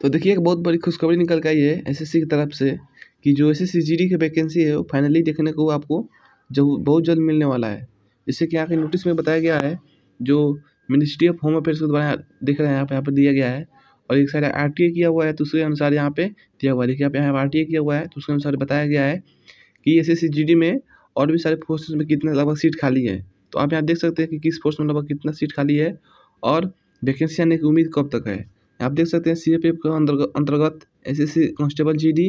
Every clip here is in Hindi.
तो देखिए एक बहुत बड़ी खुशखबरी निकल के आई है एसएससी की तरफ से कि जो एसएससी जीडी की वैकेंसी है वो फाइनली देखने को आपको जो बहुत जल्द मिलने वाला है जैसे कि यहाँ नोटिस में बताया गया है जो मिनिस्ट्री ऑफ होम अफेयर्स के द्वारा देख रहे हैं पर यहाँ पर दिया गया है और एक साइड आर किया हुआ है तो उसके अनुसार यहाँ पर दिया हुआ है देखिए आप यहाँ आर किया हुआ है तो उसके अनुसार बताया गया है कि एस एस में और भी सारे फोर्सेज में कितना लगभग सीट खाली है तो आप यहाँ देख सकते हैं कि किस फोर्स में लगभग कितना सीट खाली है और वैकेंसी आने की उम्मीद कब तक है आप देख सकते हैं सी ए का अंतर्गत S S C constable G D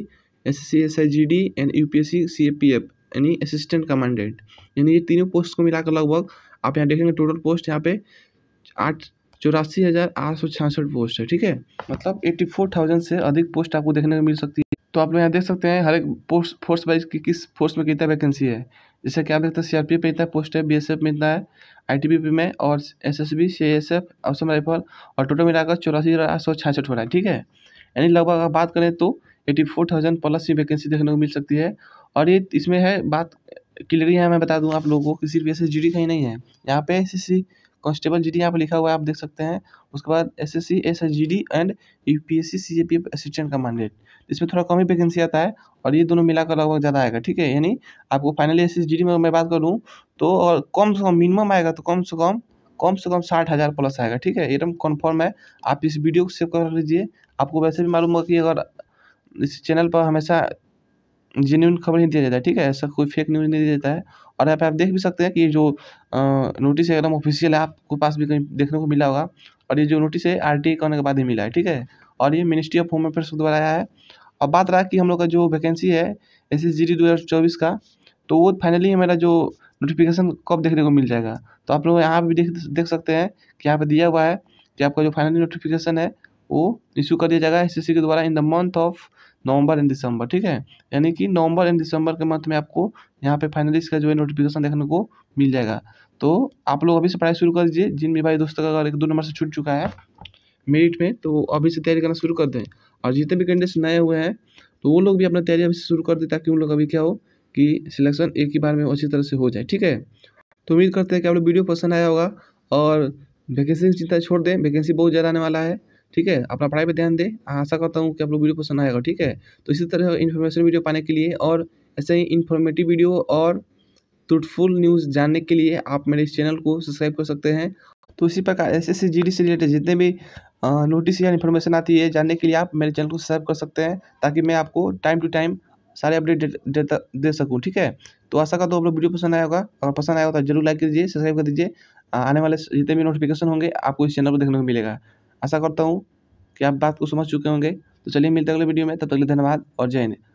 S S C S I G D and U P S C C A P F यानी असिस्टेंट कमांडेंट यानी ये तीनों पोस्ट को मिलाकर लगभग आप यहाँ देखेंगे टोटल पोस्ट यहाँ पे आठ चौरासी हज़ार आठ सौ छियासठ पोस्ट है ठीक है मतलब एट्टी फोर थाउजेंड से अधिक पोस्ट आपको देखने को मिल सकती है तो आप लोग यहाँ देख सकते हैं हर एक पोस्ट फोर्स वाइज की किस फोर्स में कितना वैकेंसी है जैसे क्या आप देखते हैं सी पे पी है में इतना पोस्ट है बी एस एफ में इतना है आई टी पी में और S S B C S F Assam rifle और टोटल मिलाकर चौरासी हज़ार आठ सौ छियासठ हो रहा है ठीक है यानी लगभग अगर बात करें तो एटी फोर थाउजेंड प्लस ही वैकेंसी देखने को मिल सकती है और ये इसमें है बात क्लियर यहाँ मैं बता दूँ आप लोगों को कि सिर्फ एस एस जी डी का ही नहीं है यहाँ पे S S C constable G यहाँ पर लिखा हुआ है आप देख सकते हैं उसके बाद S S C S S G D and U P S C C A P F assistant commandant इसमें थोड़ा कम ही वैकेंसी आता है और ये दोनों मिलाकर लगभग ज़्यादा आएगा ठीक है यानी आपको finally S S G D में मैं बात करूँ तो और कम से कम मिनिमम आएगा तो कम से कम कम से कम साठ हज़ार प्लस आएगा ठीक है एकदम कन्फर्म है आप इस वीडियो को सेव कर लीजिए आपको वैसे भी मालूम होगा कि अगर इस चैनल पर हमेशा जेन्यून खबर ही दिया जाता है ठीक है ऐसा कोई फेक न्यूज़ नहीं दिया जाता है और यहाँ पे आप देख भी सकते हैं कि ये जो नोटिस है एकदम ऑफिशियल है आपको पास भी कहीं देखने को मिला होगा और ये जो नोटिस है आर टी करने के बाद ही मिला है ठीक है और ये मिनिस्ट्री ऑफ होम अफेयर्स द्वारा आया है और बात रहा कि हम लोग का जो वैकेंसी है एस एस जी डी दो हज़ार चौबीस का तो वो फाइनली मेरा जो नोटिफिकेशन कब देखने को मिल जाएगा तो आप लोग यहाँ भी देख देख सकते हैं कि यहाँ पे दिया हुआ है कि आपका जो फाइनली नोटिफिकेशन है वो इशू कर दिया जाएगा एस के द्वारा in the month of November and December ठीक है यानी कि नवंबर एंड दिसंबर के मंथ में आपको यहाँ पे फाइनली इसका जो है नोटिफिकेशन देखने को मिल जाएगा तो आप लोग अभी से पढ़ाई शुरू कर दीजिए जिन भी भाई दोस्तों का अगर एक दो नंबर से छूट चुका है मेरिट में तो अभी से तैयारी करना शुरू कर दें और जितने भी कैंडिडेट्स नए हुए हैं तो वो लोग भी अपना तैयारी अभी से शुरू कर दें ताकि उन लोग अभी क्या हो कि सिलेक्शन एक ही बार में अच्छी तरह से हो जाए ठीक है तो उम्मीद करते हैं कि आप लोग वीडियो पसंद आया होगा और वैकेंसी की चिंता छोड़ दें वैकेंसी बहुत ज़्यादा आने वाला है ठीक है अपना पढ़ाई पर ध्यान दें आशा करता हूँ कि आप लोग वीडियो पसंद आएगा ठीक है तो इसी तरह इन्फॉर्मेशन वीडियो पाने के लिए और ऐसे ही इन्फॉर्मेटिव वीडियो और ट्रूथफुल न्यूज़ जानने के लिए आप मेरे इस चैनल को सब्सक्राइब कर सकते हैं तो इसी प्रकार एस एस से रिलेटेड जितने भी नोटिस या इन्फॉर्मेशन आती है जानने के लिए आप मेरे चैनल को सब्सक्राइब कर सकते हैं ताकि मैं आपको टाइम टू टाइम सारे अपडेट दे, दे सकूँ ठीक है तो आशा करता हूँ आप लोग वीडियो पसंद आएगा अगर पसंद आएगा तो जरूर लाइक कर दीजिए सब्सक्राइब कर दीजिए आने वाले जितने भी नोटिफिकेशन होंगे आपको इस चैनल पर देखने को मिलेगा आशा करता हूँ कि आप बात को समझ चुके होंगे तो चलिए मिलते हैं अगले वीडियो में तब तक के लिए धन्यवाद और जय हिंद